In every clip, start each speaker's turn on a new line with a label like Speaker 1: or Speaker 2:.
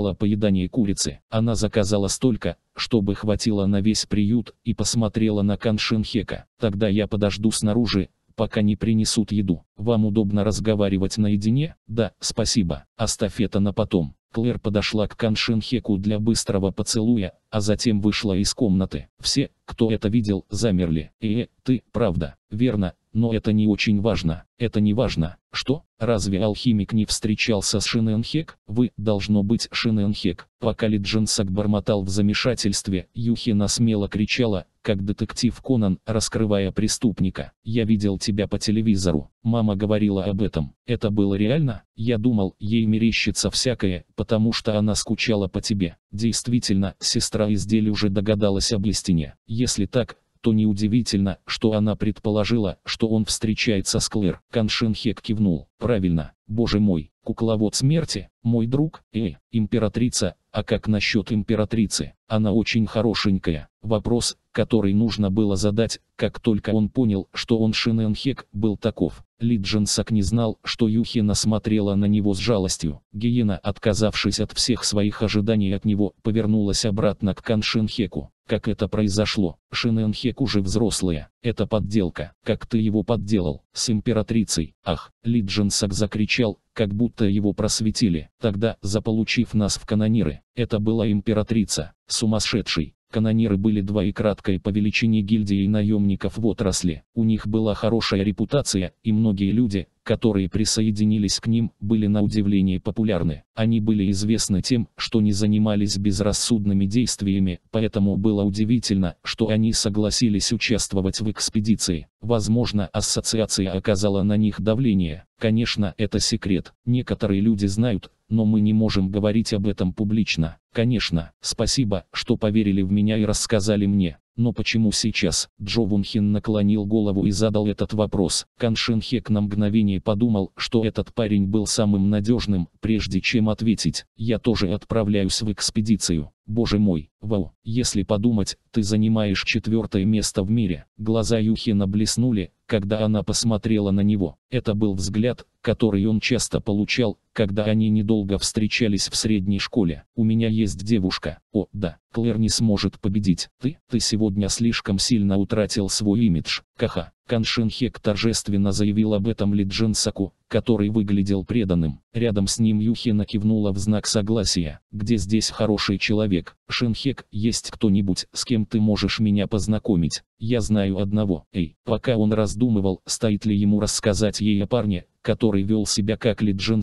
Speaker 1: о поедании курицы. Она заказала столько, чтобы хватило на весь приют, и посмотрела на Каншинхека. «Тогда я подожду снаружи, пока не принесут еду. Вам удобно разговаривать наедине? Да, спасибо. Оставь это на потом». Клэр подошла к Каншинхеку для быстрого поцелуя, а затем вышла из комнаты. Все, кто это видел, замерли. «Э, ты, правда, верно, но это не очень важно, это не важно. Что? Разве алхимик не встречался с Шинэнхек? Вы, должно быть, Шинэнхек. Пока Ли бормотал в замешательстве, Юхина смело кричала, как детектив Конан, раскрывая преступника. «Я видел тебя по телевизору. Мама говорила об этом. Это было реально? Я думал, ей мерещится всякое, потому что она скучала по тебе. Действительно, сестра из деле уже догадалась об истине. Если так, то неудивительно, что она предположила, что он встречается с Клэр. Коншенхек кивнул. Правильно, боже мой, кукловод смерти, мой друг, э, императрица, а как насчет императрицы? Она очень хорошенькая. Вопрос, который нужно было задать, как только он понял, что он Шиненхек был таков. Ли Джинсак не знал, что Юхина смотрела на него с жалостью. Гиена, отказавшись от всех своих ожиданий от него, повернулась обратно к Каншинхеку. Как это произошло? Шинэнхек уже взрослая. Это подделка. Как ты его подделал? С императрицей. Ах, Ли Джинсак закричал, как будто его просветили. Тогда, заполучив нас в канониры, это была императрица. Сумасшедший. Канониры были два и краткой по величине гильдии наемников в отрасли. У них была хорошая репутация, и многие люди, которые присоединились к ним, были на удивление популярны. Они были известны тем, что не занимались безрассудными действиями, поэтому было удивительно, что они согласились участвовать в экспедиции. Возможно, ассоциация оказала на них давление. Конечно, это секрет. Некоторые люди знают, но мы не можем говорить об этом публично. Конечно, спасибо, что поверили в меня и рассказали мне. Но почему сейчас? Джо Вунхин наклонил голову и задал этот вопрос. Кан Хек на мгновение подумал, что этот парень был самым надежным, прежде чем ответить. Я тоже отправляюсь в экспедицию. Боже мой, вау. Если подумать, ты занимаешь четвертое место в мире. Глаза Юхина блеснули, когда она посмотрела на него. Это был взгляд, который он часто получал, когда они недолго встречались в средней школе. У меня есть есть девушка. О, да, Клэр не сможет победить. Ты, ты сегодня слишком сильно утратил свой имидж. Каха. Каншин Хек торжественно заявил об этом Ли Джин который выглядел преданным. Рядом с ним Юхина кивнула в знак согласия. «Где здесь хороший человек? Шинхек, есть кто-нибудь, с кем ты можешь меня познакомить? Я знаю одного». Эй, пока он раздумывал, стоит ли ему рассказать ей о парне, который вел себя как Ли Джин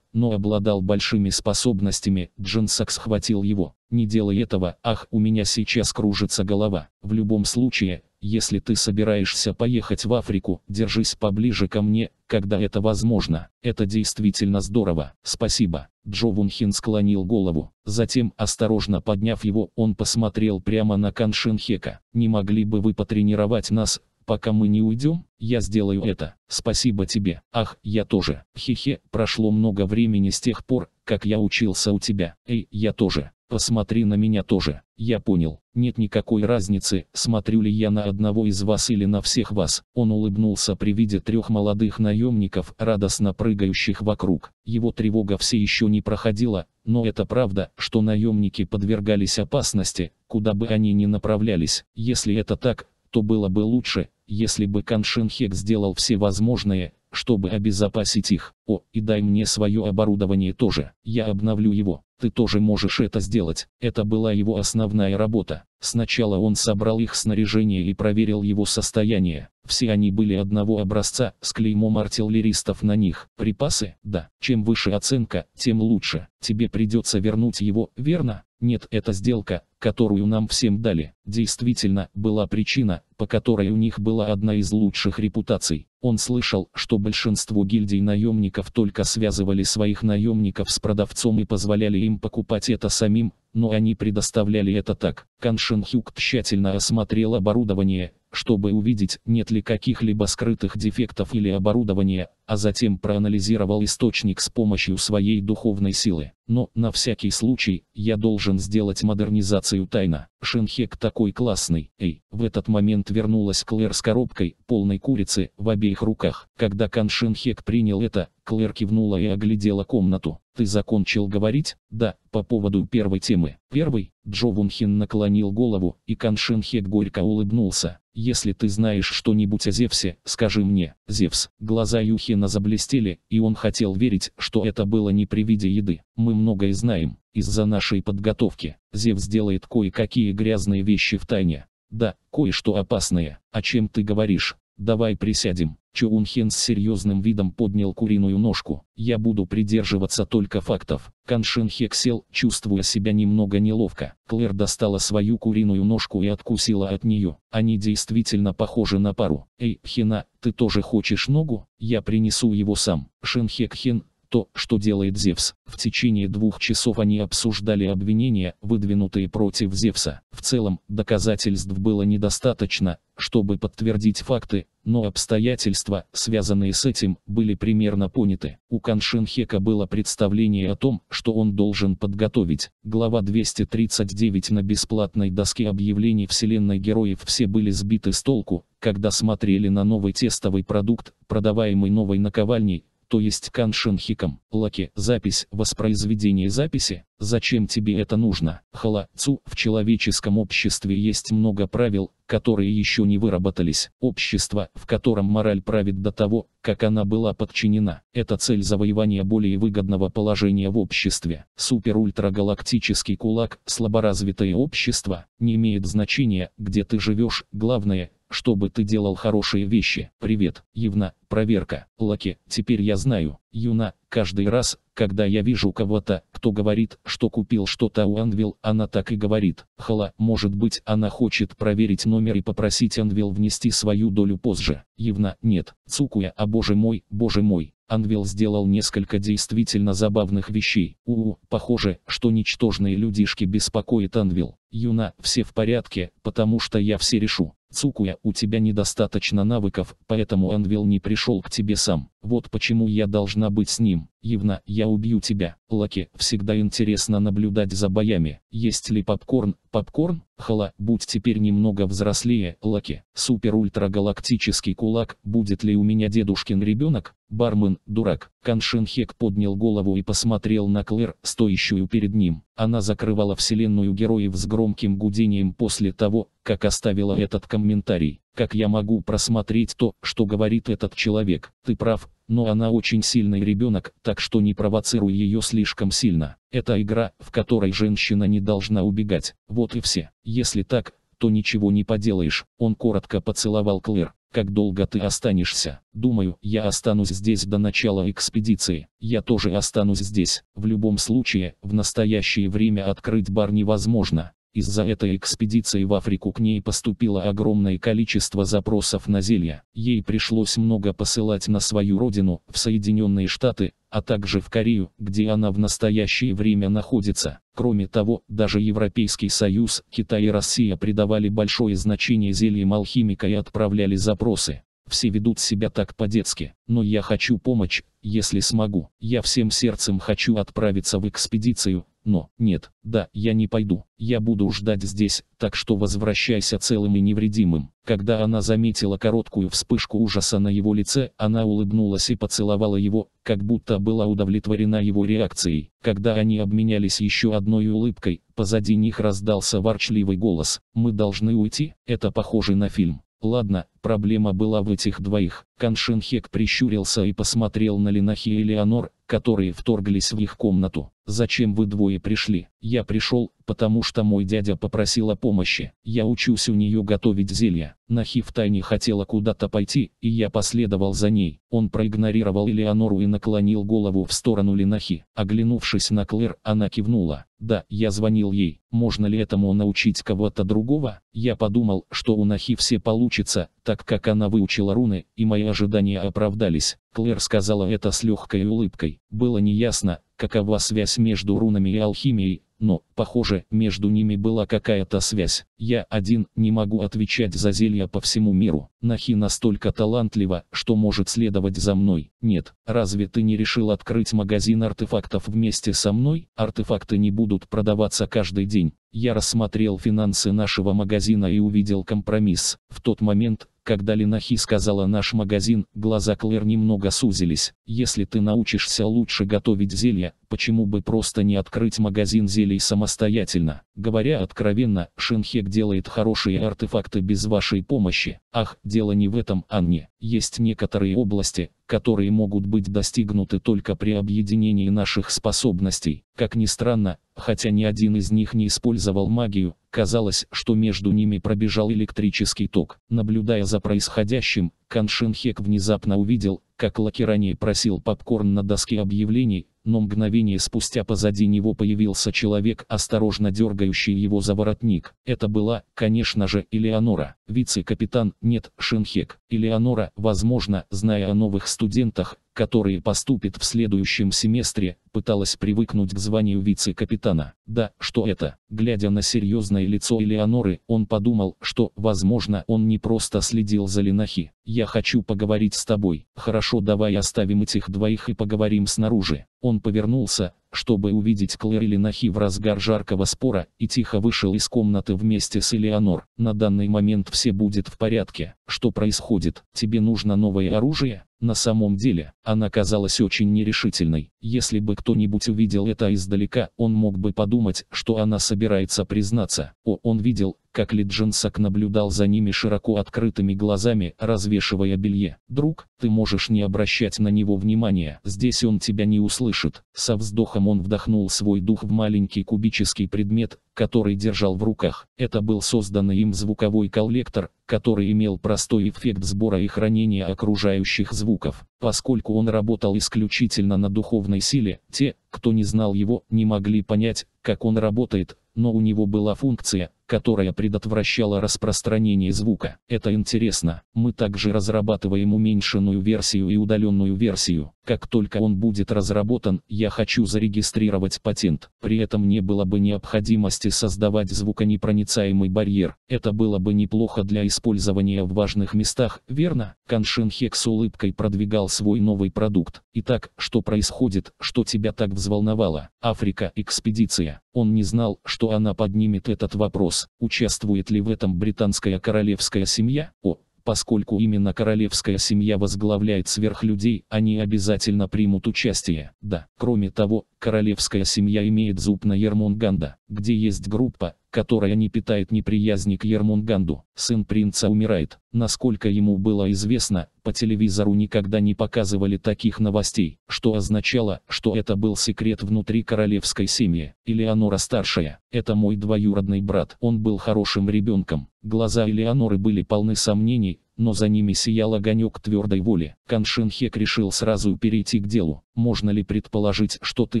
Speaker 1: но обладал большими способностями, Джинсак схватил его. «Не делай этого, ах, у меня сейчас кружится голова. В любом случае, если ты собираешься поехать в Африку, держись поближе ко мне, когда это возможно. Это действительно здорово. Спасибо. Джо Вунхин склонил голову. Затем, осторожно подняв его, он посмотрел прямо на Каншинхека. Не могли бы вы потренировать нас, Пока мы не уйдем, я сделаю это. Спасибо тебе. Ах, я тоже. Хе-хе, прошло много времени с тех пор, как я учился у тебя. Эй, я тоже. Посмотри на меня тоже. Я понял. Нет никакой разницы, смотрю ли я на одного из вас или на всех вас. Он улыбнулся при виде трех молодых наемников, радостно прыгающих вокруг. Его тревога все еще не проходила, но это правда, что наемники подвергались опасности, куда бы они ни направлялись. Если это так, что было бы лучше, если бы Каншинхек сделал все возможное, чтобы обезопасить их. О, и дай мне свое оборудование тоже. Я обновлю его. Ты тоже можешь это сделать. Это была его основная работа. Сначала он собрал их снаряжение и проверил его состояние. Все они были одного образца, с клеймом артиллеристов на них. Припасы? Да. Чем выше оценка, тем лучше. Тебе придется вернуть его, верно? Нет, это сделка, которую нам всем дали, действительно, была причина, по которой у них была одна из лучших репутаций. Он слышал, что большинство гильдий наемников только связывали своих наемников с продавцом и позволяли им им покупать это самим, но они предоставляли это так. Каншенхюк тщательно осмотрел оборудование, чтобы увидеть, нет ли каких-либо скрытых дефектов или оборудования, а затем проанализировал источник с помощью своей духовной силы. Но, на всякий случай, я должен сделать модернизацию тайно. Шинхек такой классный. Эй, в этот момент вернулась Клэр с коробкой, полной курицы, в обеих руках. Когда Кан Шинхек принял это, Клэр кивнула и оглядела комнату. «Ты закончил говорить?» «Да, по поводу первой темы». «Первый?» Джо Вунхен наклонил голову, и Кан Шинхек горько улыбнулся. Если ты знаешь что-нибудь о Зевсе, скажи мне, Зевс. Глаза Юхина заблестели, и он хотел верить, что это было не при виде еды. Мы многое знаем, из-за нашей подготовки. Зевс делает кое-какие грязные вещи в тайне. Да, кое-что опасное. О чем ты говоришь? «Давай присядем». Чоун Хен с серьезным видом поднял куриную ножку. «Я буду придерживаться только фактов». Кан Шин Хек сел, чувствуя себя немного неловко. Клэр достала свою куриную ножку и откусила от нее. Они действительно похожи на пару. «Эй, Хина, ты тоже хочешь ногу? Я принесу его сам». Шин Хек Хен, то, что делает Зевс. В течение двух часов они обсуждали обвинения, выдвинутые против Зевса. В целом, доказательств было недостаточно, чтобы подтвердить факты, но обстоятельства, связанные с этим, были примерно поняты. У Каншинхека было представление о том, что он должен подготовить. Глава 239 на бесплатной доске объявлений Вселенной Героев все были сбиты с толку, когда смотрели на новый тестовый продукт, продаваемый новой наковальней, то есть каншинхиком. Лаки, запись, воспроизведение записи, зачем тебе это нужно? Хала, цу, в человеческом обществе есть много правил, которые еще не выработались. Общество, в котором мораль правит до того, как она была подчинена. Это цель завоевания более выгодного положения в обществе. Супер-ультрагалактический кулак, слаборазвитое общество, не имеет значения, где ты живешь, главное, чтобы ты делал хорошие вещи. Привет, Евна, проверка, Лаки, теперь я знаю. Юна, каждый раз, когда я вижу кого-то, кто говорит, что купил что-то у Анвил, она так и говорит. Хала, может быть она хочет проверить номер и попросить Анвил внести свою долю позже. Евна, нет. Цукуя, а боже мой, боже мой. Анвил сделал несколько действительно забавных вещей. У, -у похоже, что ничтожные людишки беспокоят Анвил. Юна, все в порядке, потому что я все решу. Цукуя, у тебя недостаточно навыков, поэтому Анвил не пришел к тебе сам. Вот почему я должна быть с ним. Евна, я убью тебя. Лаки, всегда интересно наблюдать за боями. Есть ли попкорн? Попкорн? Хала, будь теперь немного взрослее, Лаки. Супер-ультрагалактический кулак, будет ли у меня дедушкин ребенок? Бармен, дурак. Каншинхек поднял голову и посмотрел на Клэр, стоящую перед ним. Она закрывала вселенную героев с громким гудением после того, как оставила этот комментарий. Как я могу просмотреть то, что говорит этот человек? Ты прав, но она очень сильный ребенок, так что не провоцируй ее слишком сильно. Это игра, в которой женщина не должна убегать. Вот и все. Если так, то ничего не поделаешь. Он коротко поцеловал Клэр. Как долго ты останешься? Думаю, я останусь здесь до начала экспедиции. Я тоже останусь здесь. В любом случае, в настоящее время открыть бар невозможно. Из-за этой экспедиции в Африку к ней поступило огромное количество запросов на зелья. Ей пришлось много посылать на свою родину, в Соединенные Штаты, а также в Корею, где она в настоящее время находится. Кроме того, даже Европейский Союз, Китай и Россия придавали большое значение зельям алхимика и отправляли запросы. Все ведут себя так по-детски, но я хочу помочь, если смогу. Я всем сердцем хочу отправиться в экспедицию, но, нет, да, я не пойду. Я буду ждать здесь, так что возвращайся целым и невредимым. Когда она заметила короткую вспышку ужаса на его лице, она улыбнулась и поцеловала его, как будто была удовлетворена его реакцией. Когда они обменялись еще одной улыбкой, позади них раздался ворчливый голос. «Мы должны уйти?» Это похоже на фильм. Ладно, проблема была в этих двоих. Каншинхек прищурился и посмотрел на Линахи и Леонор, которые вторглись в их комнату. «Зачем вы двое пришли?» «Я пришел, потому что мой дядя попросил о помощи. Я учусь у нее готовить зелья». Нахи втайне хотела куда-то пойти, и я последовал за ней. Он проигнорировал Элеонору и наклонил голову в сторону Ленахи. Оглянувшись на Клэр, она кивнула. «Да, я звонил ей. Можно ли этому научить кого-то другого?» Я подумал, что у Нахи все получится, так как она выучила руны, и мои ожидания оправдались. Клэр сказала это с легкой улыбкой. Было неясно, какова связь между рунами и алхимией, но, похоже, между ними была какая-то связь. Я один не могу отвечать за зелья по всему миру. Нахи настолько талантлива, что может следовать за мной. Нет, разве ты не решил открыть магазин артефактов вместе со мной? Артефакты не будут продаваться каждый день. Я рассмотрел финансы нашего магазина и увидел компромисс. В тот момент, когда Ленахи сказала наш магазин, глаза Клэр немного сузились. Если ты научишься лучше готовить зелья, почему бы просто не открыть магазин зелий самостоятельно? Говоря откровенно, Шинхек делает хорошие артефакты без вашей помощи. Ах, дело не в этом, Анне. Есть некоторые области, которые могут быть достигнуты только при объединении наших способностей. Как ни странно, хотя ни один из них не использовал магию, Казалось, что между ними пробежал электрический ток. Наблюдая за происходящим, Каншинхек внезапно увидел, как Лаки ранее просил попкорн на доске объявлений, но мгновение спустя позади него появился человек, осторожно дергающий его за воротник. Это была, конечно же, Элеонора. Вице-капитан, нет, Шинхек. Элеонора, возможно, зная о новых студентах, которые поступят в следующем семестре, пыталась привыкнуть к званию вице-капитана. Да, что это? Глядя на серьезное лицо Элеоноры, он подумал, что, возможно, он не просто следил за Линахи. «Я хочу поговорить с тобой. Хорошо, давай оставим этих двоих и поговорим снаружи». Он повернулся, чтобы увидеть Клэр и Ленахи в разгар жаркого спора, и тихо вышел из комнаты вместе с Элеонор. «На данный момент все будет в порядке. Что происходит? Тебе нужно новое оружие?» На самом деле, она казалась очень нерешительной. Если бы кто-нибудь увидел это издалека, он мог бы подумать, что она собирается признаться. О, он видел, как ли Джинсак наблюдал за ними широко открытыми глазами, развешивая белье. «Друг, ты можешь не обращать на него внимания, здесь он тебя не услышит». Со вздохом он вдохнул свой дух в маленький кубический предмет, который держал в руках. Это был созданный им звуковой коллектор, который имел простой эффект сбора и хранения окружающих звуков. Поскольку он работал исключительно на духовной силе, те, кто не знал его, не могли понять, как он работает, но у него была функция, которая предотвращала распространение звука. Это интересно. Мы также разрабатываем уменьшенную версию и удаленную версию. Как только он будет разработан, я хочу зарегистрировать патент. При этом не было бы необходимости создавать звуконепроницаемый барьер. Это было бы неплохо для использования в важных местах, верно? Каншин Хек с улыбкой продвигал свой новый продукт. Итак, что происходит, что тебя так взволновало? Африка, экспедиция. Он не знал, что она поднимет этот вопрос. Участвует ли в этом британская королевская семья? О, Поскольку именно королевская семья возглавляет сверхлюдей, они обязательно примут участие. Да, кроме того, королевская семья имеет зуб на Ермунганда, где есть группа, которая не питает неприязни к Ермунганду. Сын принца умирает. Насколько ему было известно, по телевизору никогда не показывали таких новостей, что означало, что это был секрет внутри королевской семьи. Элеонора старшая, это мой двоюродный брат. Он был хорошим ребенком. Глаза Элеоноры были полны сомнений, но за ними сиял огонек твердой воли. Каншинхек решил сразу перейти к делу. Можно ли предположить, что ты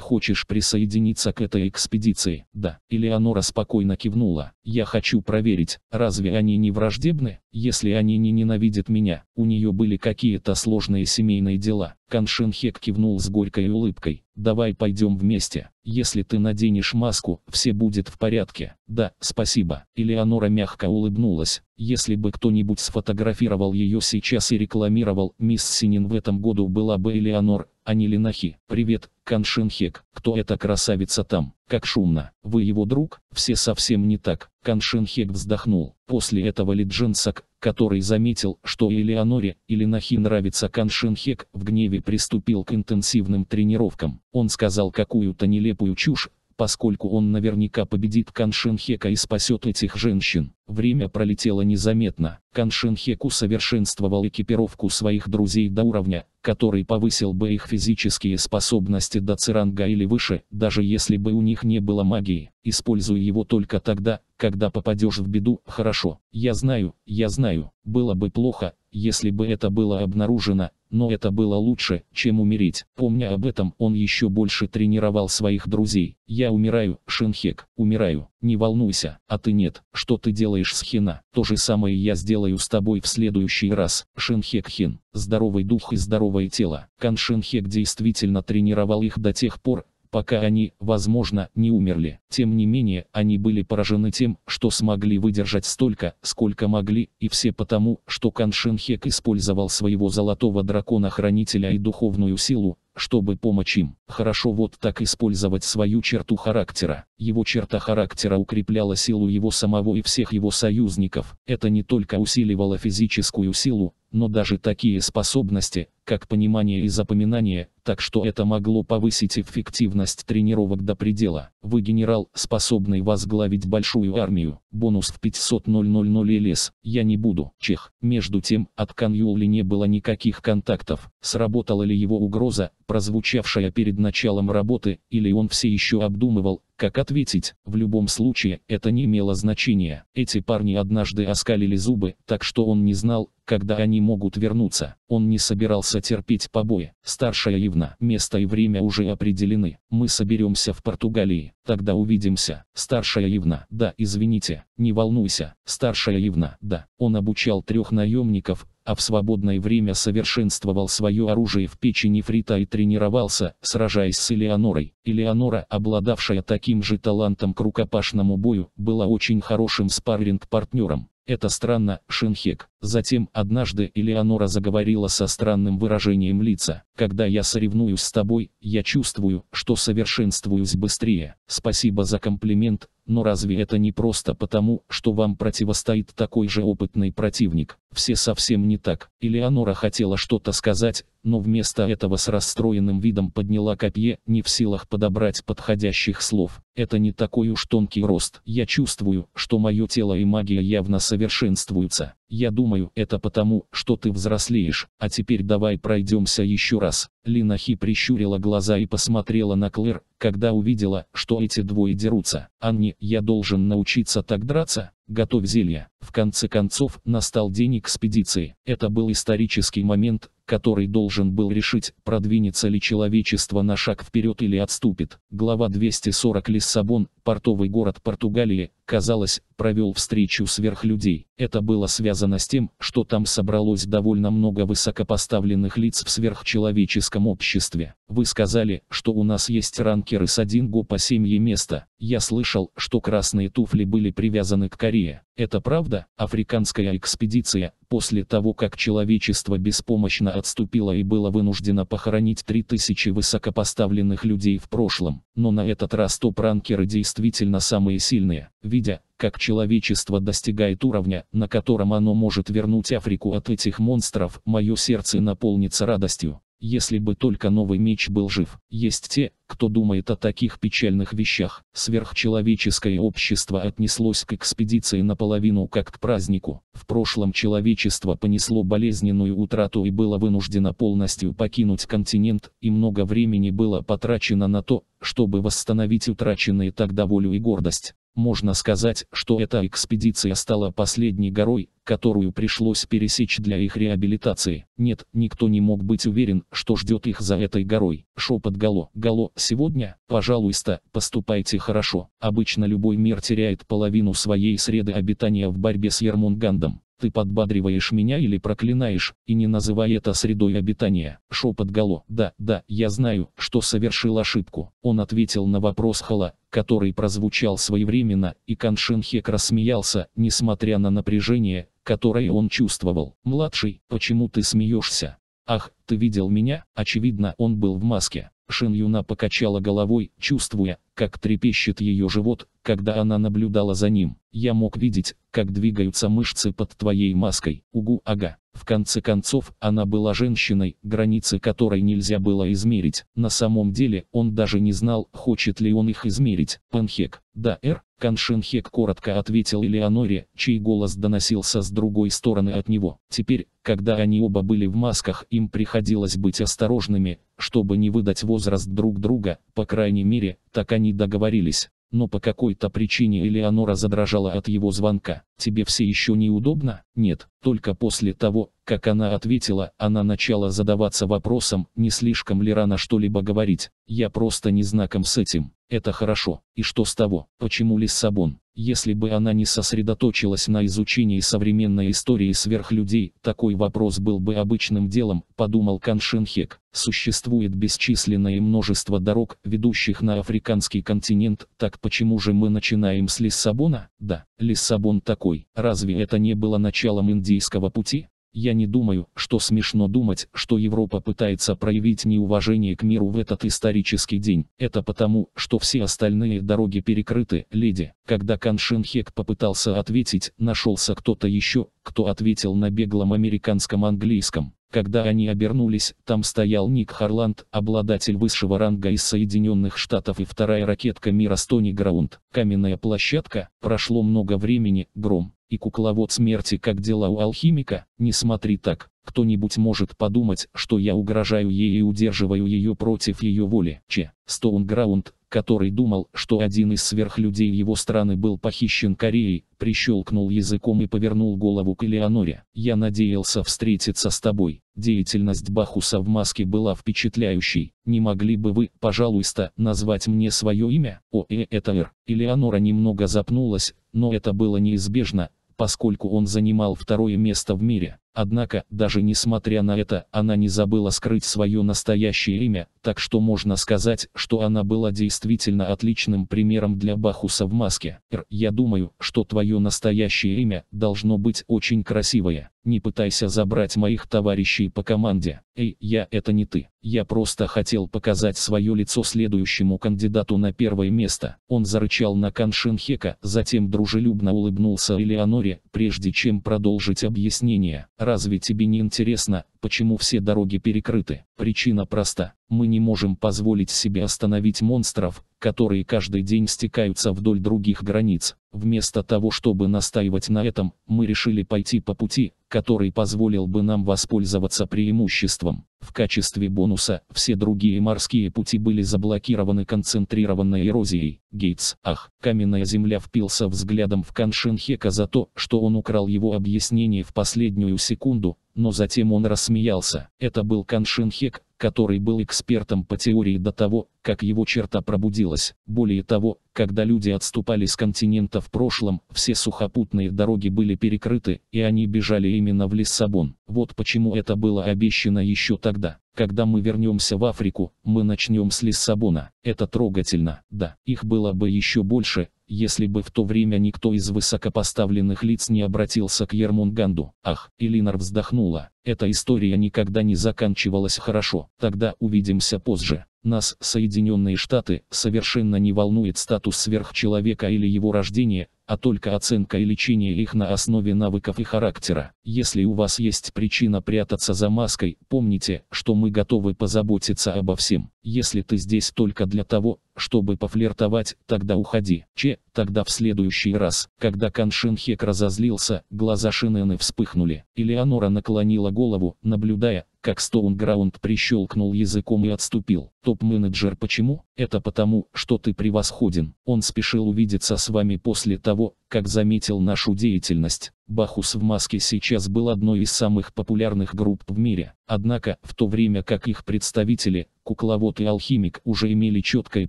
Speaker 1: хочешь присоединиться к этой экспедиции? Да. Или Элеонора спокойно кивнула. Я хочу проверить, разве они не враждебны, если они не ненавидят меня? У нее были какие-то сложные семейные дела. Каншинхек кивнул с горькой улыбкой. «Давай пойдем вместе. Если ты наденешь маску, все будет в порядке». «Да, спасибо». Элеонора мягко улыбнулась. Если бы кто-нибудь сфотографировал ее сейчас и рекламировал, мисс Синин в этом году была бы Элеонор, а не Линахи. Привет, Каншинхек, кто эта красавица там? Как шумно. Вы его друг? Все совсем не так. Каншинхек вздохнул. После этого Лиджинсак, который заметил, что Элеоноре или Нахи нравится Каншинхек, в гневе приступил к интенсивным тренировкам. Он сказал какую-то нелепую чушь, поскольку он наверняка победит Каншинхека и спасет этих женщин. Время пролетело незаметно. Каншинхек усовершенствовал экипировку своих друзей до уровня, который повысил бы их физические способности до церанга или выше, даже если бы у них не было магии. Используй его только тогда, когда попадешь в беду. Хорошо, я знаю, я знаю, было бы плохо, если бы это было обнаружено, но это было лучше, чем умереть. Помня об этом, он еще больше тренировал своих друзей. «Я умираю, Шинхек, умираю. Не волнуйся, а ты нет. Что ты делаешь с Хина? То же самое я сделаю с тобой в следующий раз, Шинхек Хин. Здоровый дух и здоровое тело». Кан Шинхек действительно тренировал их до тех пор, пока они, возможно, не умерли. Тем не менее, они были поражены тем, что смогли выдержать столько, сколько могли, и все потому, что Каншинхек использовал своего золотого дракона-хранителя и духовную силу, чтобы помочь им. Хорошо вот так использовать свою черту характера. Его черта характера укрепляла силу его самого и всех его союзников. Это не только усиливало физическую силу, но даже такие способности, как понимание и запоминание, так что это могло повысить эффективность тренировок до предела. Вы генерал, способный возглавить большую армию. Бонус в 500 000 лес. Я не буду. Чех. Между тем, от Каньюли не было никаких контактов. Сработала ли его угроза, прозвучавшая перед началом работы, или он все еще обдумывал, как ответить, в любом случае, это не имело значения. Эти парни однажды оскалили зубы, так что он не знал, когда они могут вернуться. Он не собирался терпеть побои. Старшая Ивна, место и время уже определены. Мы соберемся в Португалии. Тогда увидимся. Старшая Ивна, да, извините, не волнуйся. Старшая Ивна, да. Он обучал трех наемников, а в свободное время совершенствовал свое оружие в печи нефрита и тренировался, сражаясь с Элеонорой. Элеонора, обладавшая таким же талантом к рукопашному бою, была очень хорошим спарринг-партнером. Это странно, Шинхек. Затем однажды Элеонора заговорила со странным выражением лица. «Когда я соревнуюсь с тобой, я чувствую, что совершенствуюсь быстрее. Спасибо за комплимент, но разве это не просто потому, что вам противостоит такой же опытный противник? Все совсем не так. Элеонора хотела что-то сказать, но вместо этого с расстроенным видом подняла копье, не в силах подобрать подходящих слов. Это не такой уж тонкий рост. Я чувствую, что мое тело и магия явно совершенствуются. Я думаю, это потому, что ты взрослеешь. А теперь давай пройдемся еще раз. Линахи прищурила глаза и посмотрела на Клэр, когда увидела, что эти двое дерутся. Анни, я должен научиться так драться? Готовь зелье. В конце концов, настал день экспедиции. Это был исторический момент, который должен был решить, продвинется ли человечество на шаг вперед или отступит. Глава 240 Лиссабон, портовый город Португалии, казалось, провел встречу сверхлюдей. Это было связано с тем, что там собралось довольно много высокопоставленных лиц в сверхчеловеческом обществе. Вы сказали, что у нас есть ранкеры с 1 го по 7 места. Я слышал, что красные туфли были привязаны к каре Корея. Это правда, африканская экспедиция, после того как человечество беспомощно отступило и было вынуждено похоронить 3000 высокопоставленных людей в прошлом, но на этот раз топ-ранкеры действительно самые сильные, видя, как человечество достигает уровня, на котором оно может вернуть Африку от этих монстров, мое сердце наполнится радостью. Если бы только новый меч был жив, есть те, кто думает о таких печальных вещах. Сверхчеловеческое общество отнеслось к экспедиции наполовину как к празднику. В прошлом человечество понесло болезненную утрату и было вынуждено полностью покинуть континент, и много времени было потрачено на то, чтобы восстановить утраченные тогда волю и гордость. Можно сказать, что эта экспедиция стала последней горой, которую пришлось пересечь для их реабилитации. Нет, никто не мог быть уверен, что ждет их за этой горой. Шепот Гало. Гало, сегодня, пожалуйста, поступайте хорошо. Обычно любой мир теряет половину своей среды обитания в борьбе с Ермунгандом. Ты подбадриваешь меня или проклинаешь, и не называй это средой обитания. Шепот Гало. Да, да, я знаю, что совершил ошибку. Он ответил на вопрос Хала, который прозвучал своевременно, и Каншенхек рассмеялся, несмотря на напряжение, которое он чувствовал. «Младший, почему ты смеешься?» «Ах, ты видел меня?» Очевидно, он был в маске. Шин Юна покачала головой, чувствуя, как трепещет ее живот, когда она наблюдала за ним. Я мог видеть, как двигаются мышцы под твоей маской. Угу, ага. В конце концов, она была женщиной, границы которой нельзя было измерить. На самом деле, он даже не знал, хочет ли он их измерить. Панхек. Да, Р, Каншинхек коротко ответил Элеоноре, чей голос доносился с другой стороны от него. Теперь, когда они оба были в масках, им приходилось быть осторожными, чтобы не выдать возраст друг друга, по крайней мере, так они договорились. Но по какой-то причине Элеонора задрожала от его звонка. «Тебе все еще неудобно?» «Нет, только после того, как она ответила, она начала задаваться вопросом, не слишком ли рано что-либо говорить. Я просто не знаком с этим. Это хорошо. И что с того? Почему Лиссабон? Если бы она не сосредоточилась на изучении современной истории сверхлюдей, такой вопрос был бы обычным делом, подумал Каншенхек. Существует бесчисленное множество дорог, ведущих на африканский континент, так почему же мы начинаем с Лиссабона? Да, Лиссабон такой. Разве это не было началом Индии? Мальдивского пути? Я не думаю, что смешно думать, что Европа пытается проявить неуважение к миру в этот исторический день. Это потому, что все остальные дороги перекрыты, леди. Когда Каншинхек попытался ответить, нашелся кто-то еще, кто ответил на беглом американском английском. Когда они обернулись, там стоял Ник Харланд, обладатель высшего ранга из Соединенных Штатов и вторая ракетка мира Стони Граунд. Каменная площадка, прошло много времени, гром и кукловод смерти как дела у алхимика, не смотри так. Кто-нибудь может подумать, что я угрожаю ей и удерживаю ее против ее воли. Че. Стоунграунд, который думал, что один из сверхлюдей его страны был похищен Кореей, прищелкнул языком и повернул голову к Элеоноре. «Я надеялся встретиться с тобой. Деятельность Бахуса в маске была впечатляющей. Не могли бы вы, пожалуйста, назвать мне свое имя?» «О, э, это Эр». Элеонора немного запнулась, но это было неизбежно, поскольку он занимал второе место в мире. Однако, даже несмотря на это, она не забыла скрыть свое настоящее имя, так что можно сказать, что она была действительно отличным примером для Бахуса в маске. Р, я думаю, что твое настоящее имя должно быть очень красивое. Не пытайся забрать моих товарищей по команде. Эй, я это не ты. Я просто хотел показать свое лицо следующему кандидату на первое место. Он зарычал на Каншинхека, затем дружелюбно улыбнулся Элеоноре, прежде чем продолжить объяснение. Разве тебе не интересно, почему все дороги перекрыты. Причина проста. Мы не можем позволить себе остановить монстров, которые каждый день стекаются вдоль других границ. Вместо того, чтобы настаивать на этом, мы решили пойти по пути, который позволил бы нам воспользоваться преимуществом. В качестве бонуса, все другие морские пути были заблокированы концентрированной эрозией. Гейтс, ах, каменная земля впился взглядом в Каншинхека за то, что он украл его объяснение в последнюю секунду, но затем он рассмеялся. Это был Каншин Хек, который был экспертом по теории до того, как его черта пробудилась. Более того, когда люди отступали с континента в прошлом, все сухопутные дороги были перекрыты, и они бежали именно в Лиссабон. Вот почему это было обещано еще тогда. Когда мы вернемся в Африку, мы начнем с Лиссабона. Это трогательно, да. Их было бы еще больше, если бы в то время никто из высокопоставленных лиц не обратился к Ермунганду. Ах, Элинар вздохнула, эта история никогда не заканчивалась хорошо, тогда увидимся позже. Нас, Соединенные Штаты, совершенно не волнует статус сверхчеловека или его рождение, а только оценка и лечение их на основе навыков и характера. Если у вас есть причина прятаться за маской, помните, что мы готовы позаботиться обо всем. Если ты здесь только для того, чтобы пофлиртовать, тогда уходи. Че, тогда в следующий раз, когда Каншинхек разозлился, глаза Шинены вспыхнули. Элеонора наклонила голову, наблюдая, как Стоунграунд прищелкнул языком и отступил. Топ-менеджер почему? Это потому, что ты превосходен. Он спешил увидеться с вами после того, как заметил нашу деятельность. Бахус в маске сейчас был одной из самых популярных групп в мире. Однако, в то время как их представители, кукловод и алхимик уже имели четкое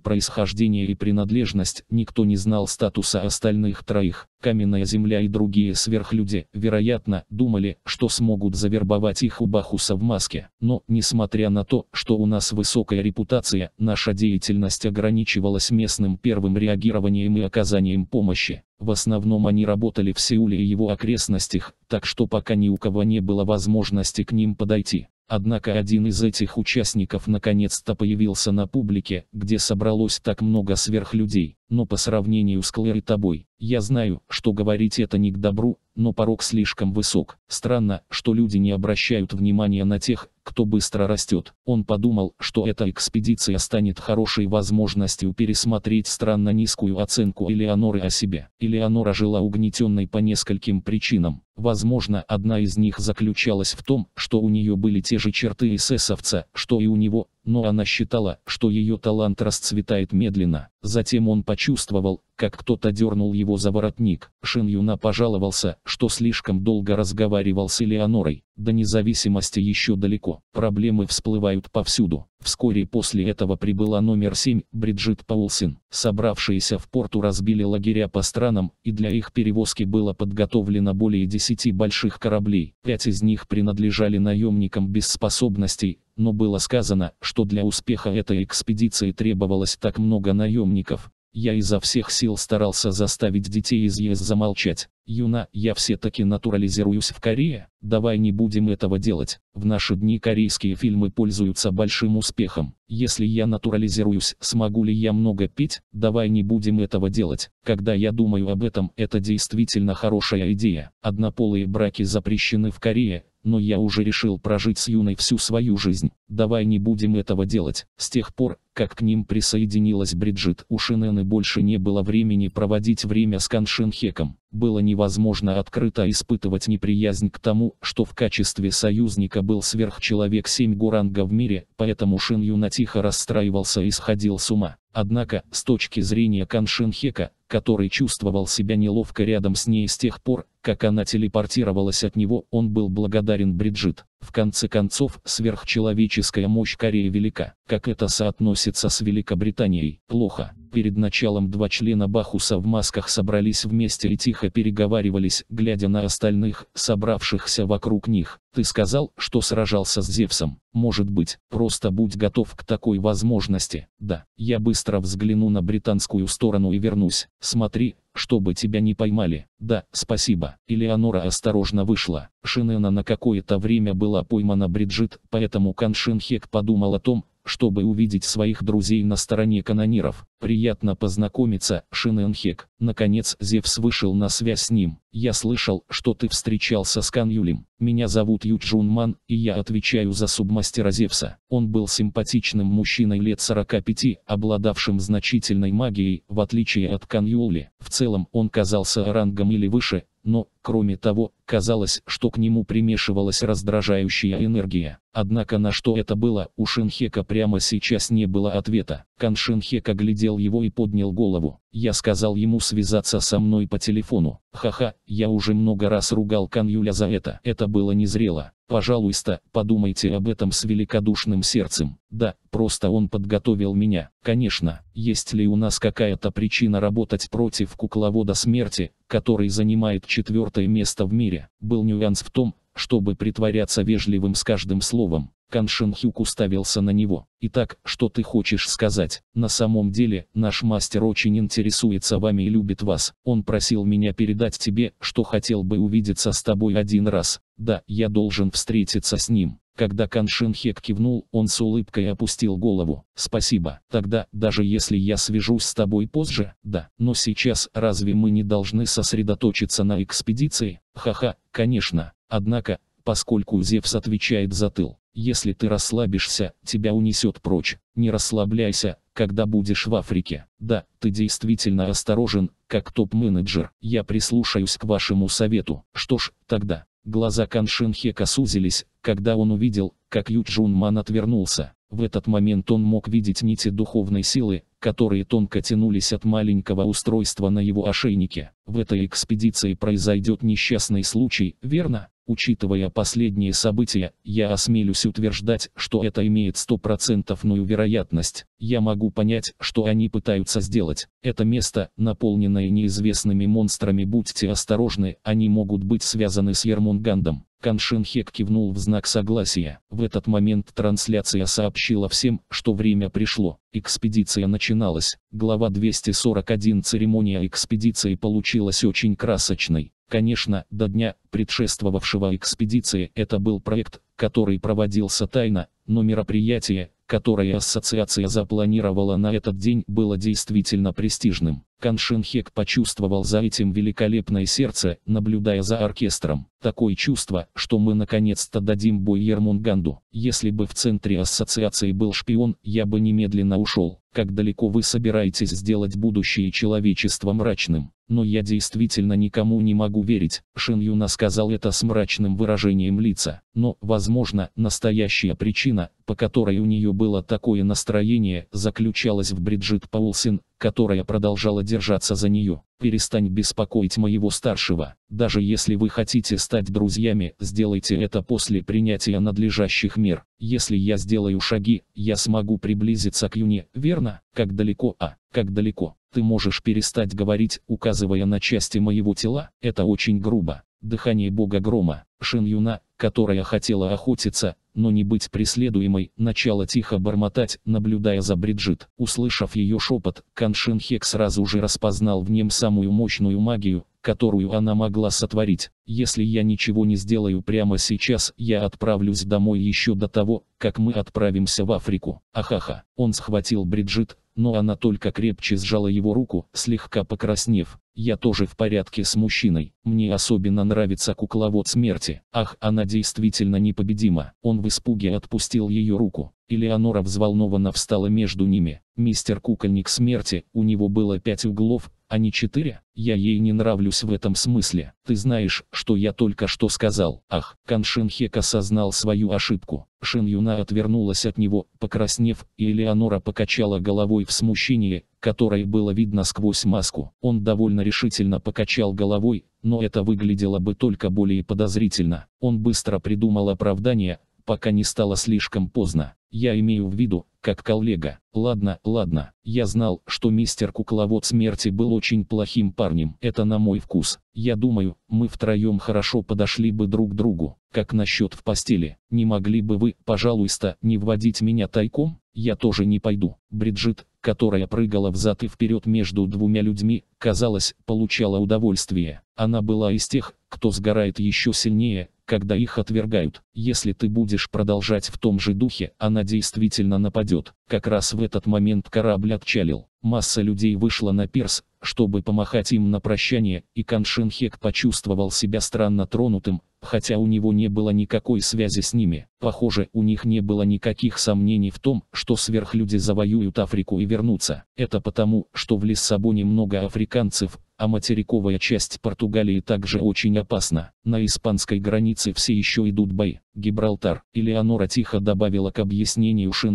Speaker 1: происхождение и принадлежность, никто не знал статуса остальных троих. Каменная земля и другие сверхлюди, вероятно, думали, что смогут завербовать их у Бахуса в маске. Но, несмотря на то, что у нас высокая репутация, наша деятельность ограничивалась местным первым реагированием и оказанием помощи. В основном они работали в Сеуле и его окрестностях, так что пока ни у кого не было возможности к ним подойти. Однако один из этих участников наконец-то появился на публике, где собралось так много сверхлюдей. Но по сравнению с Клэр и тобой, я знаю, что говорить это не к добру, но порог слишком высок. Странно, что люди не обращают внимания на тех, кто быстро растет. Он подумал, что эта экспедиция станет хорошей возможностью пересмотреть странно низкую оценку Элеоноры о себе. Элеонора жила угнетенной по нескольким причинам. Возможно, одна из них заключалась в том, что у нее были те же черты эсэсовца, что и у него, но она считала, что ее талант расцветает медленно. Затем он почувствовал, как кто-то дернул его за воротник. Шин Юна пожаловался, что слишком долго разговаривал разговаривал с Элеонорой, до независимости еще далеко. Проблемы всплывают повсюду. Вскоре после этого прибыла номер 7, Бриджит Паулсин. Собравшиеся в порту разбили лагеря по странам, и для их перевозки было подготовлено более 10 больших кораблей. Пять из них принадлежали наемникам без способностей, но было сказано, что для успеха этой экспедиции требовалось так много наемников, я изо всех сил старался заставить детей из ЕС замолчать. Юна, я все-таки натурализируюсь в Корее, давай не будем этого делать. В наши дни корейские фильмы пользуются большим успехом. Если я натурализируюсь, смогу ли я много пить, давай не будем этого делать. Когда я думаю об этом, это действительно хорошая идея. Однополые браки запрещены в Корее, но я уже решил прожить с Юной всю свою жизнь. Давай не будем этого делать. С тех пор, как к ним присоединилась Бриджит, у Шинены больше не было времени проводить время с Каншинхеком. Было невозможно открыто испытывать неприязнь к тому, что в качестве союзника был сверхчеловек 7 Гуранга в мире, поэтому Шин Юна тихо расстраивался и сходил с ума. Однако, с точки зрения Каншинхека, который чувствовал себя неловко рядом с ней с тех пор, как она телепортировалась от него, он был благодарен Бриджит. В конце концов, сверхчеловеческая мощь Кореи велика. Как это соотносится с Великобританией? Плохо. Перед началом два члена Бахуса в масках собрались вместе и тихо переговаривались, глядя на остальных, собравшихся вокруг них. Ты сказал, что сражался с Зевсом. Может быть, просто будь готов к такой возможности. Да, я быстро взгляну на британскую сторону и вернусь. Смотри, чтобы тебя не поймали. Да, спасибо. Элеонора осторожно вышла. Шинена на какое-то время была поймана Бриджит, поэтому Каншинхек подумал о том, чтобы увидеть своих друзей на стороне канониров. Приятно познакомиться, Шиненхек. Наконец Зевс вышел на связь с ним. Я слышал, что ты встречался с Канюлем. Меня зовут Юджун Ман, и я отвечаю за субмастера Зевса. Он был симпатичным мужчиной лет 45, обладавшим значительной магией, в отличие от Канюли. В целом он казался рангом или выше, но, Кроме того, казалось, что к нему примешивалась раздражающая энергия. Однако на что это было, у Шинхека прямо сейчас не было ответа. Кан Шинхека глядел его и поднял голову. Я сказал ему связаться со мной по телефону. Ха-ха, я уже много раз ругал Кан Юля за это. Это было незрело. Пожалуйста, подумайте об этом с великодушным сердцем. Да, просто он подготовил меня. Конечно, есть ли у нас какая-то причина работать против кукловода смерти, который занимает четвертый пятое место в мире. Был нюанс в том, чтобы притворяться вежливым с каждым словом. Кан Шинхюк уставился на него. «Итак, что ты хочешь сказать? На самом деле, наш мастер очень интересуется вами и любит вас. Он просил меня передать тебе, что хотел бы увидеться с тобой один раз. Да, я должен встретиться с ним. Когда Каншинхек кивнул, он с улыбкой опустил голову. «Спасибо. Тогда, даже если я свяжусь с тобой позже, да. Но сейчас разве мы не должны сосредоточиться на экспедиции? Ха-ха, конечно. Однако, поскольку Зевс отвечает за тыл, если ты расслабишься, тебя унесет прочь. Не расслабляйся, когда будешь в Африке. Да, ты действительно осторожен, как топ-менеджер. Я прислушаюсь к вашему совету. Что ж, тогда, Глаза Каншин Хека сузились, когда он увидел, как Ю Джун Ман отвернулся. В этот момент он мог видеть нити духовной силы, которые тонко тянулись от маленького устройства на его ошейнике. В этой экспедиции произойдет несчастный случай, верно? Учитывая последние события, я осмелюсь утверждать, что это имеет стопроцентную вероятность. Я могу понять, что они пытаются сделать. Это место, наполненное неизвестными монстрами, будьте осторожны, они могут быть связаны с Ермунгандом. Каншинхек кивнул в знак согласия. В этот момент трансляция сообщила всем, что время пришло. Экспедиция начиналась. Глава 241 Церемония экспедиции получилась очень красочной. Конечно, до дня, предшествовавшего экспедиции, это был проект, который проводился тайно, но мероприятие, которое ассоциация запланировала на этот день, было действительно престижным. Каншинхек почувствовал за этим великолепное сердце, наблюдая за оркестром. Такое чувство, что мы наконец-то дадим бой Ермунганду. Если бы в центре ассоциации был шпион, я бы немедленно ушел. Как далеко вы собираетесь сделать будущее человечества мрачным? Но я действительно никому не могу верить, Шин Юна сказал это с мрачным выражением лица. Но, возможно, настоящая причина, по которой у нее было такое настроение, заключалась в Бриджит Паулсен, которая продолжала держаться за нее. «Перестань беспокоить моего старшего. Даже если вы хотите стать друзьями, сделайте это после принятия надлежащих мер. Если я сделаю шаги, я смогу приблизиться к Юне, верно? Как далеко, а? Как далеко? Ты можешь перестать говорить, указывая на части моего тела? Это очень грубо». Дыхание бога грома, Шин Юна, которая хотела охотиться, но не быть преследуемой, начала тихо бормотать, наблюдая за Бриджит. Услышав ее шепот, Каншин Хек сразу же распознал в нем самую мощную магию, которую она могла сотворить. «Если я ничего не сделаю прямо сейчас, я отправлюсь домой еще до того, как мы отправимся в Африку». Ахаха. Он схватил Бриджит, но она только крепче сжала его руку, слегка покраснев. Я тоже в порядке с мужчиной. Мне особенно нравится кукловод смерти. Ах, она действительно непобедима. Он в испуге отпустил ее руку. Элеонора взволнованно встала между ними. Мистер кукольник смерти, у него было пять углов, а не четыре? Я ей не нравлюсь в этом смысле. Ты знаешь, что я только что сказал. Ах, Каншин Хек осознал свою ошибку. Шин Юна отвернулась от него, покраснев, и Элеонора покачала головой в смущении, которое было видно сквозь маску. Он довольно решительно покачал головой, но это выглядело бы только более подозрительно. Он быстро придумал оправдание, пока не стало слишком поздно. Я имею в виду, как коллега. Ладно, ладно. Я знал, что мистер Кукловод Смерти был очень плохим парнем. Это на мой вкус. Я думаю, мы втроем хорошо подошли бы друг другу. Как насчет в постели? Не могли бы вы, пожалуйста, не вводить меня тайком? я тоже не пойду. Бриджит, которая прыгала взад и вперед между двумя людьми, казалось, получала удовольствие. Она была из тех, кто сгорает еще сильнее, когда их отвергают. Если ты будешь продолжать в том же духе, она действительно нападет. Как раз в этот момент корабль отчалил. Масса людей вышла на пирс, чтобы помахать им на прощание, и Каншенхек почувствовал себя странно тронутым, хотя у него не было никакой связи с ними. Похоже, у них не было никаких сомнений в том, что сверхлюди завоюют Африку и вернутся. Это потому, что в Лиссабоне много африканцев, а материковая часть Португалии также очень опасна. На испанской границе все еще идут бои. Гибралтар. Элеонора тихо добавила к объяснению Шин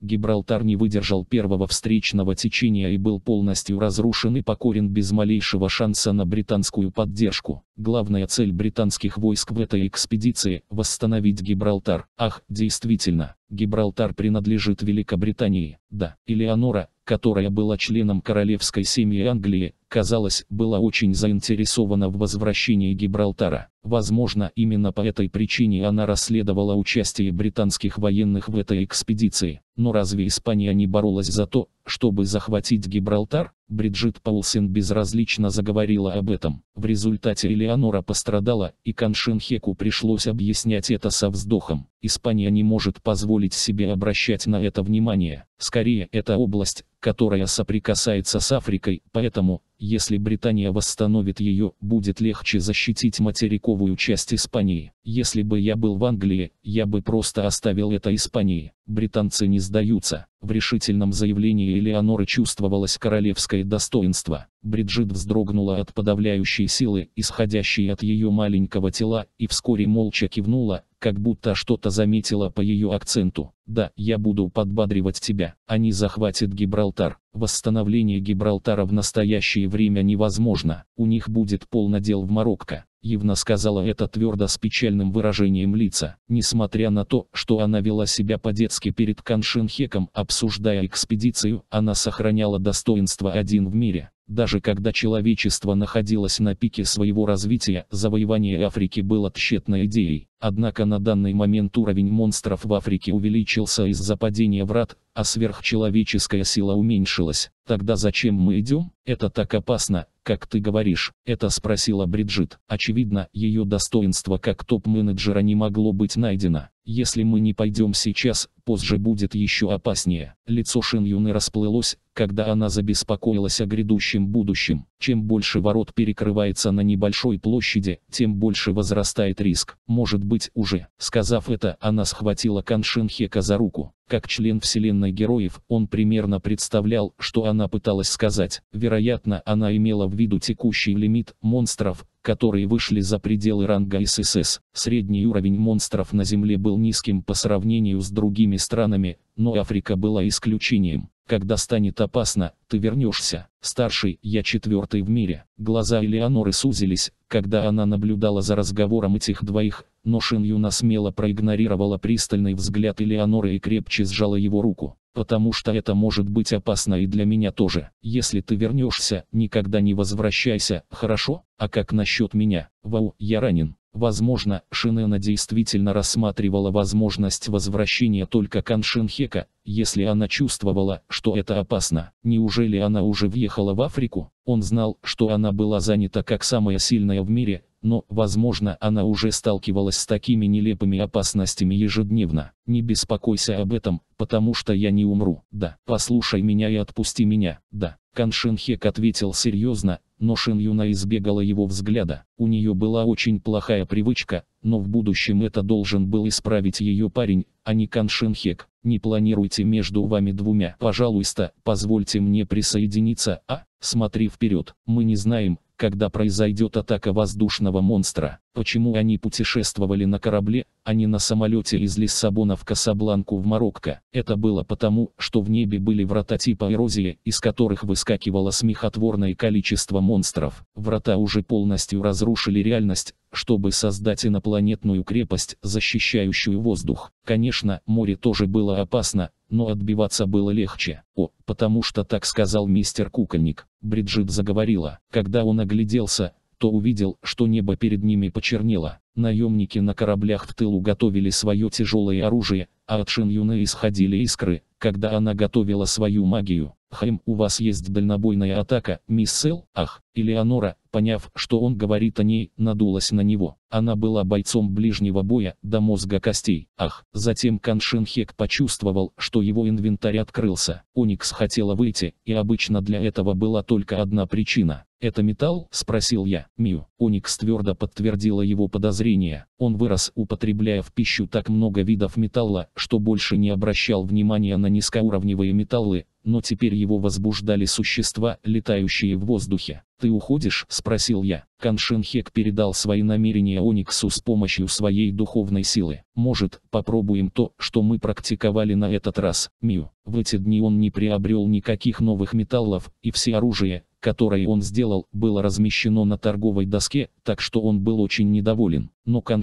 Speaker 1: Гибралтар не выдержал первого встречного течения и был полностью разрушен и покорен без малейшего шанса на британскую поддержку. Главная цель британских войск в этой экспедиции – восстановить Гибралтар. Ах, действительно, Гибралтар принадлежит Великобритании. Да, Элеонора, которая была членом королевской семьи Англии, казалось, была очень заинтересована в возвращении Гибралтара. Возможно, именно по этой причине она расследовала участие британских военных в этой экспедиции. Но разве Испания не боролась за то, чтобы захватить Гибралтар? Бриджит Паулсен безразлично заговорила об этом. В результате Элеонора пострадала, и Коншенхеку пришлось объяснять это со вздохом. Испания не может позволить себе обращать на это внимание. Скорее, это область, которая соприкасается с Африкой, поэтому, если Британия восстановит ее, будет легче защитить материковую часть Испании. Если бы я был в Англии, я бы просто оставил это Испании. Британцы не сдаются. В решительном заявлении Элеоноры чувствовалось королевское достоинство. Бриджит вздрогнула от подавляющей силы, исходящей от ее маленького тела, и вскоре молча кивнула, как будто что-то заметила по ее акценту. «Да, я буду подбадривать тебя. Они захватят Гибралтар. Восстановление Гибралтара в настоящее время невозможно. У них будет полно дел в Марокко». Евна сказала это твердо с печальным выражением лица, несмотря на то, что она вела себя по-детски перед Каншинхеком, обсуждая экспедицию, она сохраняла достоинство один в мире. Даже когда человечество находилось на пике своего развития, завоевание Африки было тщетной идеей. Однако на данный момент уровень монстров в Африке увеличился из-за падения врат, а сверхчеловеческая сила уменьшилась. Тогда зачем мы идем? Это так опасно, как ты говоришь, это спросила Бриджит. Очевидно, ее достоинство как топ-менеджера не могло быть найдено. Если мы не пойдем сейчас, позже будет еще опаснее. Лицо Шин Юны расплылось, когда она забеспокоилась о грядущем будущем. Чем больше ворот перекрывается на небольшой площади, тем больше возрастает риск. Может быть уже. Сказав это, она схватила Каншинхека за руку. Как член вселенной героев, он примерно представлял, что она пыталась сказать. Вероятно, она имела в виду текущий лимит монстров, которые вышли за пределы ранга ССС. Средний уровень монстров на Земле был низким по сравнению с другими странами, но Африка была исключением. Когда станет опасно, ты вернешься. Старший, я четвертый в мире. Глаза Элеоноры сузились, когда она наблюдала за разговором этих двоих, но Шин Юна смело проигнорировала пристальный взгляд Элеоноры и крепче сжала его руку. Потому что это может быть опасно и для меня тоже. Если ты вернешься, никогда не возвращайся, хорошо? А как насчет меня? Вау, я ранен. Возможно, Шинена действительно рассматривала возможность возвращения только Каншенхека, если она чувствовала, что это опасно. Неужели она уже въехала в Африку? Он знал, что она была занята как самая сильная в мире, но, возможно, она уже сталкивалась с такими нелепыми опасностями ежедневно. Не беспокойся об этом, потому что я не умру. Да, послушай меня и отпусти меня. Да. Кан Шинхек ответил серьезно, но Шин Юна избегала его взгляда. У нее была очень плохая привычка, но в будущем это должен был исправить ее парень, а не Кан Шинхек. Не планируйте между вами двумя. Пожалуйста, позвольте мне присоединиться, а? Смотри вперед. Мы не знаем, когда произойдет атака воздушного монстра, почему они путешествовали на корабле, а не на самолете из Лиссабона в Касабланку в Марокко. Это было потому, что в небе были врата типа эрозии, из которых выскакивало смехотворное количество монстров. Врата уже полностью разрушили реальность, чтобы создать инопланетную крепость, защищающую воздух. Конечно, море тоже было опасно, но отбиваться было легче. О, потому что так сказал мистер Кукольник. Бриджит заговорила. Когда он огляделся, то увидел, что небо перед ними почернело. Наемники на кораблях в тылу готовили свое тяжелое оружие, а от Шин Юны исходили искры, когда она готовила свою магию. Хэм, у вас есть дальнобойная атака, мисс Сэл, ах, Элеонора, поняв, что он говорит о ней, надулась на него. Она была бойцом ближнего боя, до мозга костей, ах. Затем Каншинхек почувствовал, что его инвентарь открылся. Оникс хотела выйти, и обычно для этого была только одна причина. «Это металл?» – спросил я. Мью. Оникс твердо подтвердила его подозрения. Он вырос, употребляя в пищу так много видов металла, что больше не обращал внимания на низкоуровневые металлы, но теперь его возбуждали существа, летающие в воздухе. «Ты уходишь?» – спросил я. Каншенхек передал свои намерения Ониксу с помощью своей духовной силы. «Может, попробуем то, что мы практиковали на этот раз, Мию?» В эти дни он не приобрел никаких новых металлов, и все оружие, которое он сделал, было размещено на торговой доске, так что он был очень недоволен. Но Кан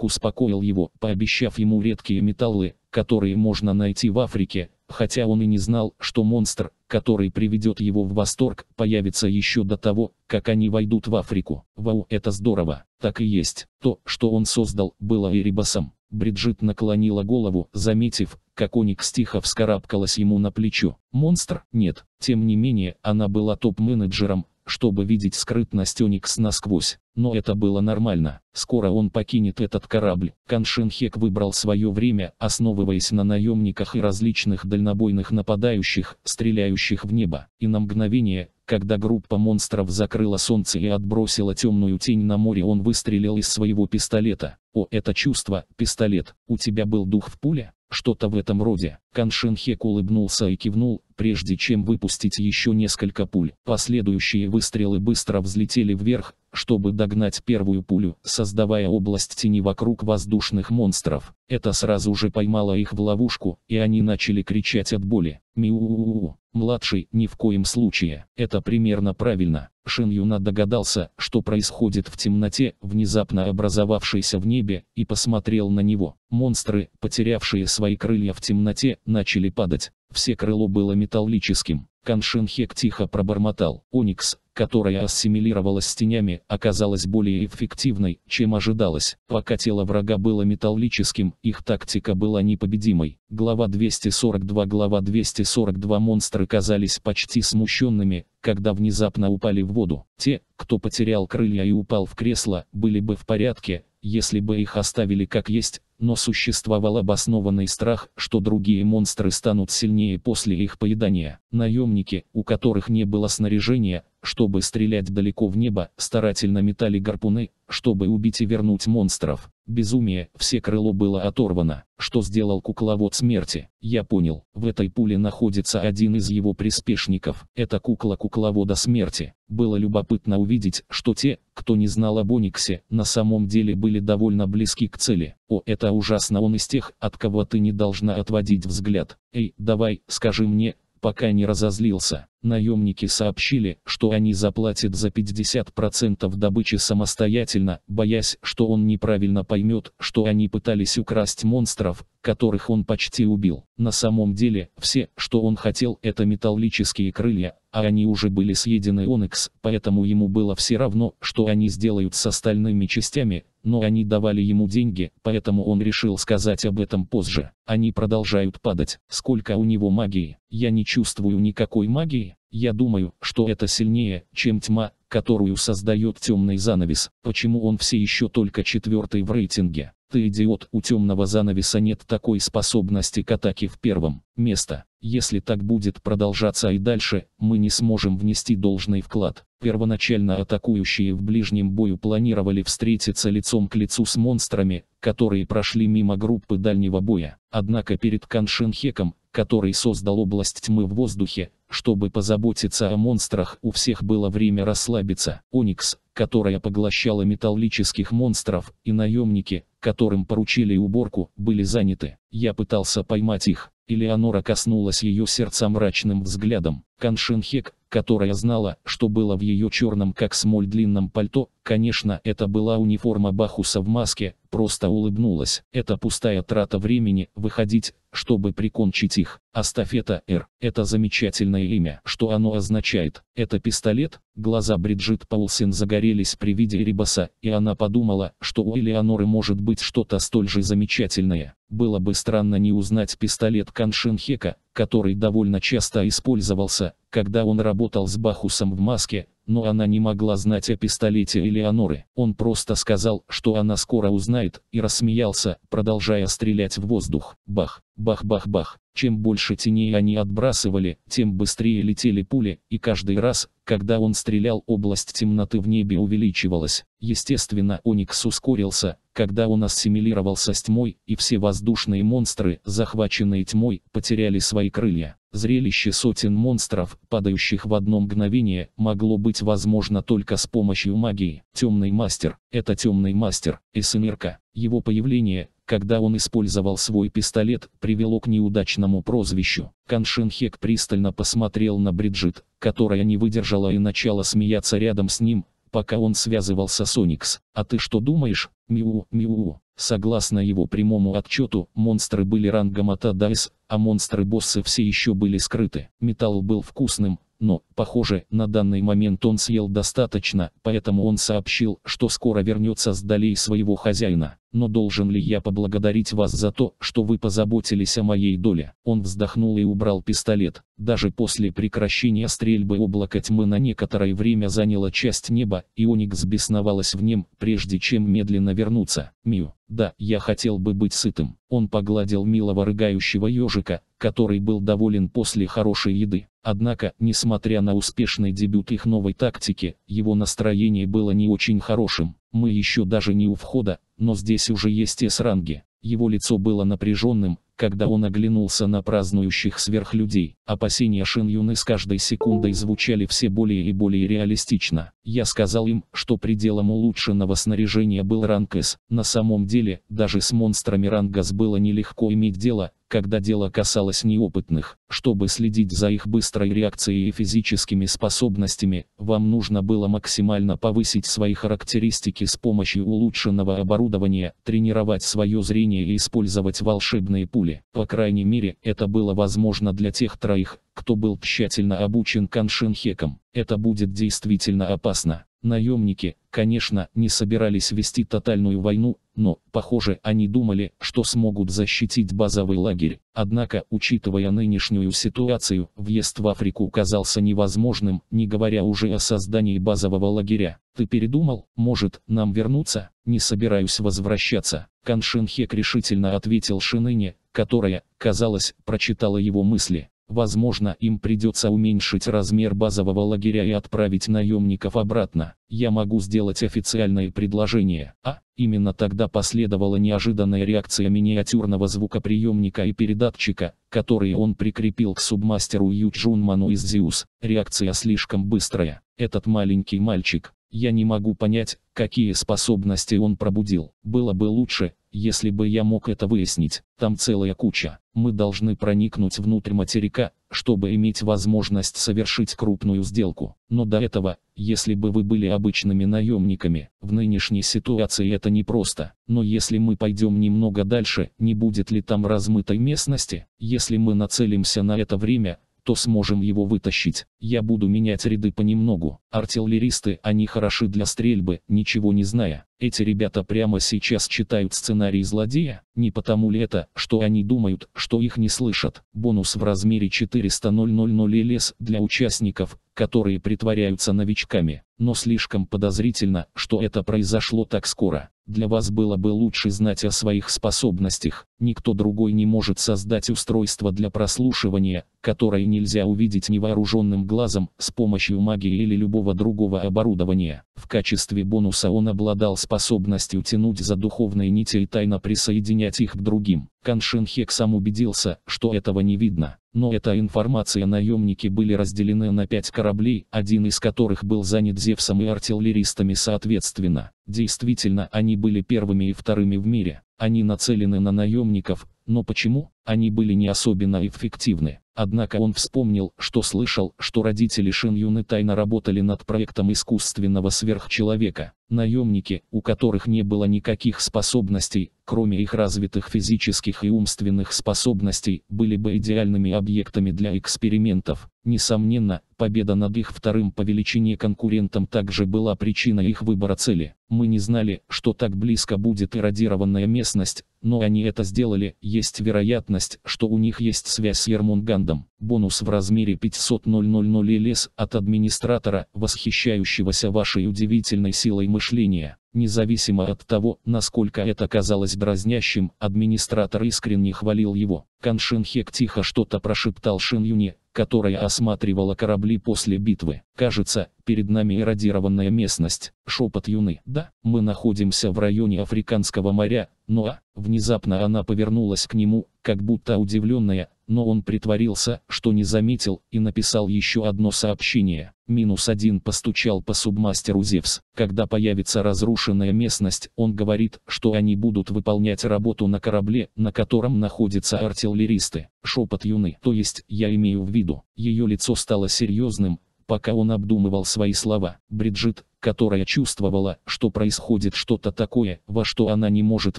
Speaker 1: успокоил его, пообещав ему редкие металлы, которые можно найти в Африке, хотя он и не знал, что монстр, который приведет его в восторг, появится еще до того, как они войдут в Африку. Вау, это здорово. Так и есть. То, что он создал, было Эрибасом. Бриджит наклонила голову, заметив, как Оник стихо вскарабкалась ему на плечо. Монстр? Нет. Тем не менее, она была топ-менеджером, чтобы видеть скрытность Оникс насквозь. Но это было нормально. Скоро он покинет этот корабль. Каншинхек выбрал свое время, основываясь на наемниках и различных дальнобойных нападающих, стреляющих в небо. И на мгновение, когда группа монстров закрыла солнце и отбросила темную тень на море, он выстрелил из своего пистолета. О, это чувство, пистолет, у тебя был дух в пуле? Что-то в этом роде. Каншенхек улыбнулся и кивнул, прежде чем выпустить еще несколько пуль. Последующие выстрелы быстро взлетели вверх, чтобы догнать первую пулю, создавая область тени вокруг воздушных монстров. Это сразу же поймало их в ловушку, и они начали кричать от боли. Миу. Младший, ни в коем случае. Это примерно правильно. Шин Юна догадался, что происходит в темноте, внезапно образовавшейся в небе, и посмотрел на него. Монстры, потерявшие свои крылья в темноте, начали падать. Все крыло было металлическим. Каншин Хек тихо пробормотал. «Оникс, которая ассимилировалась с тенями, оказалась более эффективной, чем ожидалось. Пока тело врага было металлическим, их тактика была непобедимой. Глава 242 Глава 242 Монстры казались почти смущенными, когда внезапно упали в воду. Те, кто потерял крылья и упал в кресло, были бы в порядке, если бы их оставили как есть, но существовал обоснованный страх, что другие монстры станут сильнее после их поедания. Наемники, у которых не было снаряжения, чтобы стрелять далеко в небо, старательно метали гарпуны, чтобы убить и вернуть монстров. Безумие, все крыло было оторвано. Что сделал кукловод смерти? Я понял, в этой пуле находится один из его приспешников. Это кукла кукловода смерти. Было любопытно увидеть, что те, кто не знал об Ониксе, на самом деле были довольно близки к цели. О, это ужасно, он из тех, от кого ты не должна отводить взгляд. Эй, давай, скажи мне, пока не разозлился. Наемники сообщили, что они заплатят за 50% добычи самостоятельно, боясь, что он неправильно поймет, что они пытались украсть монстров, которых он почти убил. На самом деле, все, что он хотел, это металлические крылья, а они уже были съедены Оникс, поэтому ему было все равно, что они сделают с остальными частями, но они давали ему деньги, поэтому он решил сказать об этом позже. Они продолжают падать. Сколько у него магии? Я не чувствую никакой магии. Я думаю, что это сильнее, чем тьма, которую создает темный занавес. Почему он все еще только четвертый в рейтинге? Ты идиот, у темного занавеса нет такой способности к атаке в первом место. Если так будет продолжаться и дальше, мы не сможем внести должный вклад. Первоначально атакующие в ближнем бою планировали встретиться лицом к лицу с монстрами, которые прошли мимо группы дальнего боя. Однако перед Каншинхеком, который создал область тьмы в воздухе, чтобы позаботиться о монстрах, у всех было время расслабиться. Оникс, которая поглощала металлических монстров, и наемники, которым поручили уборку, были заняты. Я пытался поймать их. Элеонора коснулась ее сердца мрачным взглядом. Каншинхек, которая знала, что было в ее черном как смоль длинном пальто, конечно, это была униформа Бахуса в маске, просто улыбнулась. Это пустая трата времени, выходить, чтобы прикончить их. Астафета Р – это замечательное имя. Что оно означает? Это пистолет? Глаза Бриджит Паулсен загорелись при виде Рибаса, и она подумала, что у Элеоноры может быть что-то столь же замечательное. Было бы странно не узнать пистолет Каншенхека, который довольно часто использовался, когда он работал с Бахусом в маске, но она не могла знать о пистолете Элеоноры. Он просто сказал, что она скоро узнает, и рассмеялся, продолжая стрелять в воздух. Бах! Бах-бах-бах. Чем больше теней они отбрасывали, тем быстрее летели пули, и каждый раз, когда он стрелял, область темноты в небе увеличивалась. Естественно, Оникс ускорился, когда он ассимилировался с тьмой, и все воздушные монстры, захваченные тьмой, потеряли свои крылья. Зрелище сотен монстров, падающих в одно мгновение, могло быть возможно только с помощью магии. Темный мастер, это темный мастер, СНРК. Его появление, когда он использовал свой пистолет, привело к неудачному прозвищу. Каншинхек пристально посмотрел на Бриджит, которая не выдержала и начала смеяться рядом с ним, пока он связывался с Оникс. «А ты что думаешь, Миу, Миу?» Согласно его прямому отчету, монстры были рангом от Адайс, а монстры-боссы все еще были скрыты. Металл был вкусным, но, похоже, на данный момент он съел достаточно, поэтому он сообщил, что скоро вернется с долей своего хозяина но должен ли я поблагодарить вас за то, что вы позаботились о моей доле? Он вздохнул и убрал пистолет. Даже после прекращения стрельбы облако тьмы на некоторое время заняло часть неба, и Оникс бесновалась в нем, прежде чем медленно вернуться. Мью, да, я хотел бы быть сытым. Он погладил милого рыгающего ежика, который был доволен после хорошей еды. Однако, несмотря на успешный дебют их новой тактики, его настроение было не очень хорошим. Мы еще даже не у входа, но здесь уже есть С-ранги. Его лицо было напряженным, когда он оглянулся на празднующих сверхлюдей. Опасения Шин Юны с каждой секундой звучали все более и более реалистично. Я сказал им, что пределом улучшенного снаряжения был ранг С. На самом деле, даже с монстрами ранга С было нелегко иметь дело, когда дело касалось неопытных. Чтобы следить за их быстрой реакцией и физическими способностями, вам нужно было максимально повысить свои характеристики с помощью улучшенного оборудования, тренировать свое зрение умели использовать волшебные пули. По крайней мере, это было возможно для тех троих, кто был тщательно обучен Каншинхеком. Это будет действительно опасно. Наемники, конечно, не собирались вести тотальную войну, но, похоже, они думали, что смогут защитить базовый лагерь. Однако, учитывая нынешнюю ситуацию, въезд в Африку казался невозможным, не говоря уже о создании базового лагеря. Ты передумал? Может, нам вернуться? Не собираюсь возвращаться. Кан Шинхек решительно ответил Шиныне, которая, казалось, прочитала его мысли. Возможно, им придется уменьшить размер базового лагеря и отправить наемников обратно. Я могу сделать официальное предложение. А, именно тогда последовала неожиданная реакция миниатюрного звукоприемника и передатчика, которые он прикрепил к субмастеру Ю Джунману из Зиус. Реакция слишком быстрая. Этот маленький мальчик, я не могу понять, какие способности он пробудил. Было бы лучше, если бы я мог это выяснить. Там целая куча. Мы должны проникнуть внутрь материка, чтобы иметь возможность совершить крупную сделку. Но до этого, если бы вы были обычными наемниками, в нынешней ситуации это непросто. Но если мы пойдем немного дальше, не будет ли там размытой местности? Если мы нацелимся на это время, то сможем его вытащить. Я буду менять ряды понемногу. Артиллеристы, они хороши для стрельбы, ничего не зная. Эти ребята прямо сейчас читают сценарий злодея, не потому ли это, что они думают, что их не слышат. Бонус в размере 400 000 лес для участников, которые притворяются новичками. Но слишком подозрительно, что это произошло так скоро. Для вас было бы лучше знать о своих способностях. Никто другой не может создать устройство для прослушивания, которое нельзя увидеть невооруженным глазом с помощью магии или любого другого оборудования. В качестве бонуса он обладал способность утянуть за духовные нити и тайно присоединять их к другим. Каншин Хек сам убедился, что этого не видно. Но эта информация наемники были разделены на пять кораблей, один из которых был занят Зевсом и артиллеристами соответственно. Действительно, они были первыми и вторыми в мире. Они нацелены на наемников, но почему? Они были не особенно эффективны. Однако он вспомнил, что слышал, что родители Шин Юны тайно работали над проектом искусственного сверхчеловека. Наемники, у которых не было никаких способностей, кроме их развитых физических и умственных способностей, были бы идеальными объектами для экспериментов. Несомненно, победа над их вторым по величине конкурентом также была причиной их выбора цели. Мы не знали, что так близко будет эродированная местность, но они это сделали, есть вероятность, что у них есть связь с Ермунгандом. Бонус в размере 500 000 лес от администратора, восхищающегося вашей удивительной силой мышления. Независимо от того, насколько это казалось дразнящим, администратор искренне хвалил его. Кан Шинхек тихо что-то прошептал Шин Юне, которая осматривала корабли после битвы. Кажется, перед нами эродированная местность. Шепот Юны. Да, мы находимся в районе Африканского моря, но... А, внезапно она повернулась к нему, как будто удивленная, но он притворился, что не заметил, и написал еще одно сообщение. Минус один постучал по субмастеру Зевс. Когда появится разрушенная местность, он говорит, что они будут выполнять работу на корабле, на котором находятся артиллеристы. Шепот юны. То есть, я имею в виду, ее лицо стало серьезным, Пока он обдумывал свои слова, Бриджит, которая чувствовала, что происходит что-то такое, во что она не может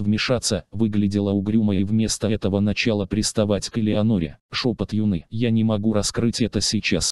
Speaker 1: вмешаться, выглядела угрюмо и вместо этого начала приставать к Элеоноре. Шепот юны. «Я не могу раскрыть это сейчас.